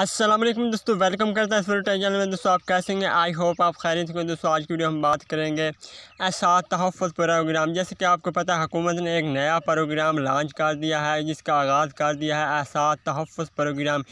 असलम दोस्तों वेलकम करता है फिर चैनल में दोस्तों आप कैसे हैं आई होप आप खैरियत को दोस्तों आज की वीडियो हम बात करेंगे ऐसा तहफ़ प्रोग्राम जैसे कि आपको पता है हुकूमत ने एक नया प्रोग्राम लॉन्च कर दिया है जिसका आगाज़ कर दिया है ऐसा तहफ़ प्रोग्राम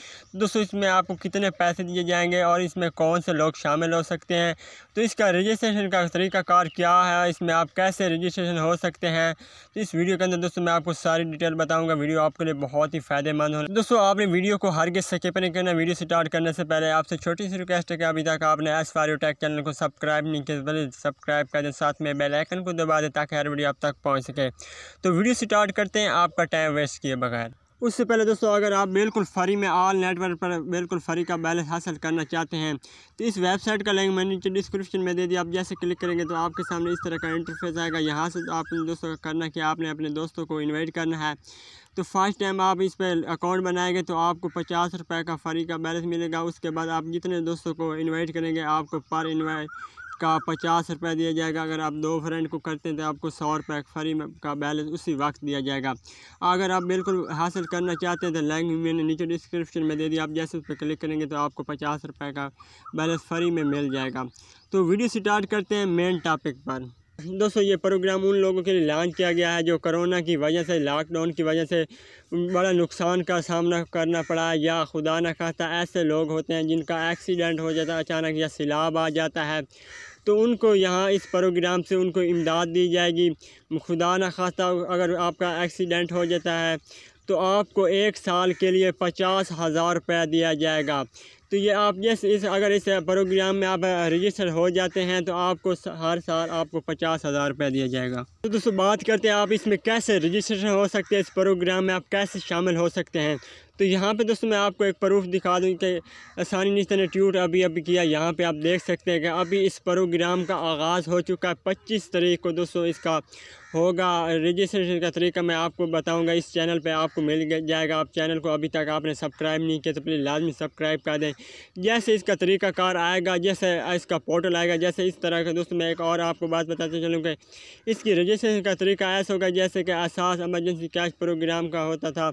दोस्तों इसमें आपको कितने पैसे दिए जाएंगे और इसमें कौन से लोग शामिल हो सकते हैं तो इसका रजिस्ट्रेशन का तरीकाकार क्या है इसमें आप कैसे रजिस्ट्रेशन हो सकते हैं तो इस वीडियो के अंदर दोस्तों मैं आपको सारी डिटेल बताऊँगा वीडियो आपके लिए बहुत ही फ़ायदेमंद हो दोस्तों आपने वीडियो को हर के सके पर अपना वीडियो स्टार्ट करने से पहले आपसे छोटी सी रिक्वेस्ट है कि अभी तक आपने एस फारियो टैक चैनल को सब्सक्राइब नहीं किया बल्कि सब्सक्राइब कर दें साथ में बेल आइकन को दबा दें ताकि हर वीडियो आप तक पहुंच सके तो वीडियो स्टार्ट करते हैं आपका टाइम वेस्ट किए बगैर उससे पहले दोस्तों अगर आप बिल्कुल फ्री में ऑल नेटवर्क पर बिल्कुल फ्री का बैलेंस हासिल करना चाहते हैं तो इस वेबसाइट का लिंक मैंने नीचे डिस्क्रिप्शन में दे दिया आप जैसे क्लिक करेंगे तो आपके सामने इस तरह का इंटरफेस आएगा यहाँ से तो आपने दोस्तों करना कि आपने अपने दोस्तों को इन्वाइट करना है तो फर्स्ट टाइम आप इस पर अकाउंट बनाएंगे तो आपको पचास रुपये का फ्री का बैलेंस मिलेगा उसके बाद आप जितने दोस्तों को इन्वाइट करेंगे आपको पर इन्वाइट आपका पचास रुपये दिया जाएगा अगर आप दो फ्रेंड को करते हैं तो आपको सौ रुपये फ्री का बैलेंस उसी वक्त दिया जाएगा अगर आप बिल्कुल हासिल करना चाहते हैं तो लिंक मैंने नीचे डिस्क्रिप्शन में दे दिया आप जैसे उस पर क्लिक करेंगे तो आपको पचास रुपये का बैलेंस फ्री में मिल जाएगा तो वीडियो स्टार्ट करते हैं मेन टॉपिक पर दोस्तों ये प्रोग्राम उन लोगों के लिए लॉन्च किया गया है जो कोरोना की वजह से लॉकडाउन की वजह से बड़ा नुकसान का सामना करना पड़ा या खुदा न खास्ता ऐसे लोग होते हैं जिनका एक्सीडेंट हो जाता है अचानक या सैलाब आ जाता है तो उनको यहाँ इस प्रोग्राम से उनको इमदाद दी जाएगी खुदा न खास्ता अगर आपका एक्सीडेंट हो जाता है तो आपको एक साल के लिए पचास हज़ार रुपया दिया जाएगा तो ये आप जैसे इस अगर इस प्रोग्राम में आप रजिस्टर हो जाते हैं तो आपको हर साल आपको पचास हज़ार रुपये दिया जाएगा तो दोस्तों बात करते हैं आप इसमें कैसे रजिस्ट्रेशन हो सकते हैं इस प्रोग्राम में आप कैसे शामिल हो सकते हैं तो यहाँ पे दोस्तों मैं आपको एक प्रूफ दिखा दूँ कि आसानी निश्चय ने ट्यूट अभी अभी किया यहाँ पे आप देख सकते हैं कि अभी इस प्रोग्राम का आगाज़ हो चुका है पच्चीस तारीख को दोस्तों इसका होगा रजिस्ट्रेशन का तरीका मैं आपको बताऊँगा इस चैनल पर आपको मिल जाएगा आप चैनल को अभी तक आपने सब्सक्राइब नहीं किया तो प्लीज़ लाजमी सब्सक्राइब कर दें जैसे इसका तरीकाकार आएगा जैसे इसका पोर्टल आएगा जैसे इस तरह का दोस्तों मैं एक और आपको बात बताते चलूँगा इसकी रजिस्ट्रेशन का तरीका ऐसा होगा जैसे कि असास एमरजेंसी कैश प्रोग्राम का होता था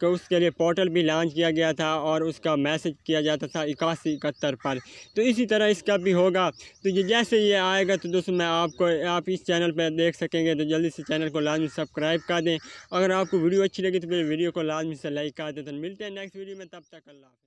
कि उसके लिए पोर्टल भी लॉन्च किया गया था और उसका मैसेज किया जाता था इक्यासी इकहत्तर पर तो इसी तरह इसका भी होगा तो ये जैसे ये आएगा तो दोस्तों मैं आपको आप इस चैनल पर देख सकेंगे तो जल्दी से चैनल को लाजमी सब्सक्राइब कर दें अगर आपको वीडियो अच्छी लगी तो मेरे वीडियो को लाजमी से लाइक कर दें तो मिलते हैं नेक्स्ट वीडियो में तब तक अल्लाह